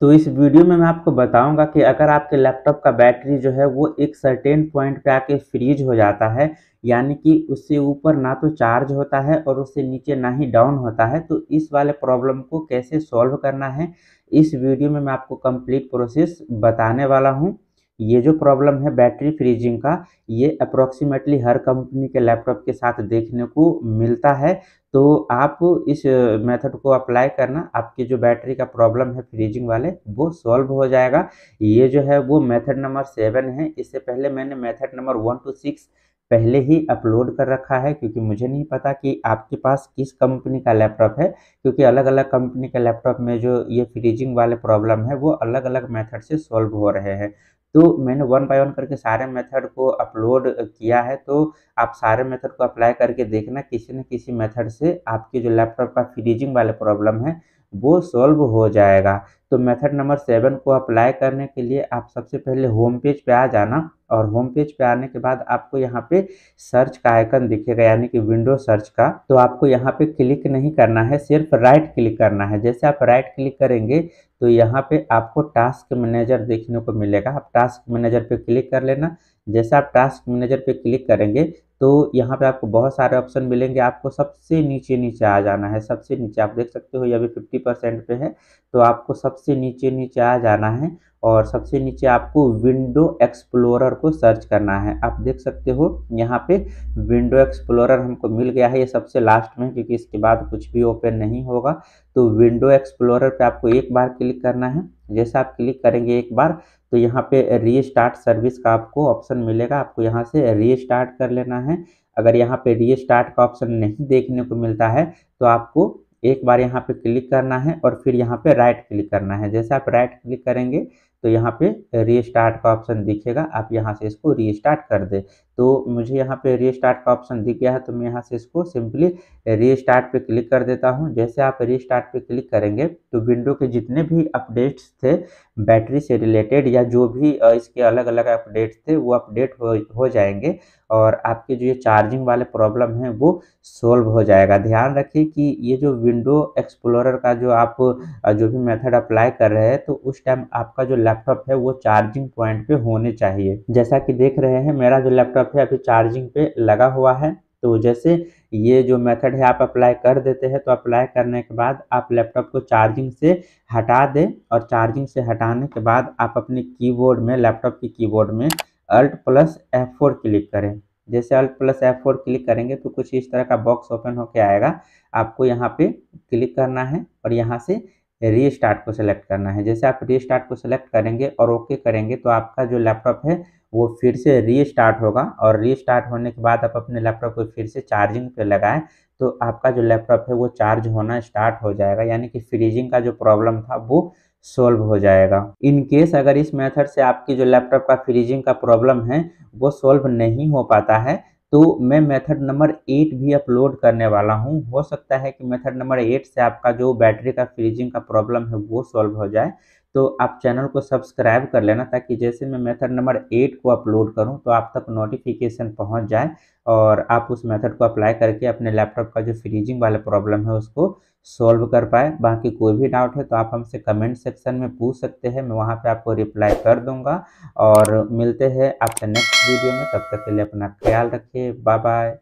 तो इस वीडियो में मैं आपको बताऊंगा कि अगर आपके लैपटॉप का बैटरी जो है वो एक सर्टेन पॉइंट पे आके फ्रीज हो जाता है यानी कि उससे ऊपर ना तो चार्ज होता है और उससे नीचे ना ही डाउन होता है तो इस वाले प्रॉब्लम को कैसे सॉल्व करना है इस वीडियो में मैं आपको कंप्लीट प्रोसेस बताने वाला हूँ ये जो प्रॉब्लम है बैटरी फ्रीजिंग का ये अप्रॉक्सीमेटली हर कंपनी के लैपटॉप के साथ देखने को मिलता है तो आप इस मेथड को अप्लाई करना आपकी जो बैटरी का प्रॉब्लम है फ्रीजिंग वाले वो सॉल्व हो जाएगा ये जो है वो मेथड नंबर सेवन है इससे पहले मैंने method number one two six पहले ही अपलोड कर रखा है क्योंकि मुझे नहीं पता कि आपके पास किस कंपनी का लैपटॉप है क्योंकि अलग अलग कंपनी के लैपटॉप में जो ये फ्रीजिंग वाले प्रॉब्लम है वो अलग अलग मेथड से सॉल्व हो रहे हैं तो मैंने वन बाय वन करके सारे मेथड को अपलोड किया है तो आप सारे मेथड को अप्लाई करके देखना किसी न किसी मेथड से आपके जो लैपटॉप का फ्रीजिंग वाले प्रॉब्लम है वो सॉल्व हो जाएगा तो मेथड नंबर सेवन को अप्लाई करने के लिए आप सबसे पहले होम पेज पे आ जाना और होम पेज पे आने के बाद आपको यहाँ पे सर्च का आइकन दिखेगा यानी कि विंडो सर्च का तो आपको यहाँ पे क्लिक नहीं करना है सिर्फ राइट क्लिक करना है जैसे आप राइट क्लिक करेंगे तो यहाँ पे आपको टास्क मैनेजर देखने को मिलेगा आप टास्क मैनेजर पे क्लिक कर लेना जैसे आप टास्क मैनेजर पे क्लिक करेंगे तो यहाँ पे आपको बहुत सारे ऑप्शन मिलेंगे आपको सबसे नीचे नीचे आ जाना है सबसे नीचे आप देख सकते हो ये अभी फिफ्टी परसेंट पे है तो आपको सबसे नीचे नीचे आ जाना है और सबसे नीचे आपको विंडो एक्सप्लोरर को सर्च करना है आप देख सकते हो यहाँ पे विंडो एक्सप्लोरर हमको मिल गया है ये सबसे लास्ट में क्योंकि इसके बाद कुछ भी ओपन नहीं होगा तो विंडो एक्सप्लोरर पे आपको एक बार क्लिक करना है जैसे आप क्लिक करेंगे एक बार तो यहाँ पे रीस्टार्ट सर्विस का आपको ऑप्शन मिलेगा आपको यहाँ से रीस्टार्ट कर लेना है है अगर यहाँ पे रीस्टार्ट का ऑप्शन नहीं देखने को मिलता है तो आपको एक बार यहाँ पे क्लिक करना है और फिर यहाँ पे राइट क्लिक करना है जैसे आप राइट क्लिक करेंगे तो यहाँ पे रीस्टार्ट का ऑप्शन दिखेगा आप यहाँ से इसको रीस्टार्ट कर दे तो मुझे यहाँ पे रीस्टार्ट का ऑप्शन दिख गया है तो मैं यहाँ से इसको सिंपली रीस्टार्ट पे क्लिक कर देता हूँ जैसे आप रीस्टार्ट पे क्लिक करेंगे तो विंडो के जितने भी अपडेट्स थे बैटरी से रिलेटेड या जो भी इसके अलग अलग अपडेट्स थे वो अपडेट हो हो जाएंगे और आपके जो ये चार्जिंग वाले प्रॉब्लम है वो सोल्व हो जाएगा ध्यान रखिए कि ये जो विंडो एक्सप्लोरर का जो आप जो भी मेथड अप्लाई कर रहे हैं तो उस टाइम आपका जो लैपटॉप है वो चार्जिंग पॉइंट पे होने चाहिए जैसा कि देख रहे हैं मेरा जो लैपटॉप है अभी चार्जिंग पे लगा हुआ है तो जैसे ये जो मेथड है आप अप्लाई कर देते हैं तो अप्लाई करने के बाद आप लैपटॉप को चार्जिंग से हटा दें और चार्जिंग से हटाने के बाद आप अपने कीबोर्ड में लैपटॉप के कीबोर्ड में Alt plus F four click करें जैसे Alt plus F four click करेंगे तो कुछ इस तरह का बॉक्स ओपन होके आएगा आपको यहाँ पे क्लिक करना है और यहाँ से रीस्टार्ट को सिलेक्ट करना है जैसे आप रीस्टार्ट को सिलेक्ट करेंगे और ओके करेंगे तो आपका जो लैपटॉप है वो फिर से रीस्टार्ट होगा और रीस्टार्ट होने के बाद आप अपने लैपटॉप को फिर से चार्जिंग पे लगाएं तो आपका जो लैपटॉप है वो चार्ज होना स्टार्ट हो जाएगा यानी कि फ्रीजिंग का जो प्रॉब्लम था वो सॉल्व हो जाएगा इन केस अगर इस मेथड से आपकी जो लैपटॉप का फ्रीजिंग का प्रॉब्लम है वो सॉल्व नहीं हो पाता है तो मैं मेथड नंबर एट भी अपलोड करने वाला हूँ हो सकता है कि मेथड नंबर एट से आपका जो बैटरी का फ्रीजिंग का प्रॉब्लम है वो सॉल्व हो जाए तो आप चैनल को सब्सक्राइब कर लेना ताकि जैसे मैं मेथड नंबर एट को अपलोड करूं तो आप तक नोटिफिकेशन पहुंच जाए और आप उस मेथड को अप्लाई करके अपने लैपटॉप का जो फ्रीजिंग वाला प्रॉब्लम है उसको सॉल्व कर पाए बाकी कोई भी डाउट है तो आप हमसे कमेंट सेक्शन में पूछ सकते हैं मैं वहाँ पर आपको रिप्लाई कर दूँगा और मिलते हैं आपसे नेक्स्ट वीडियो में तब तक के लिए अपना ख्याल रखिए बाय बाय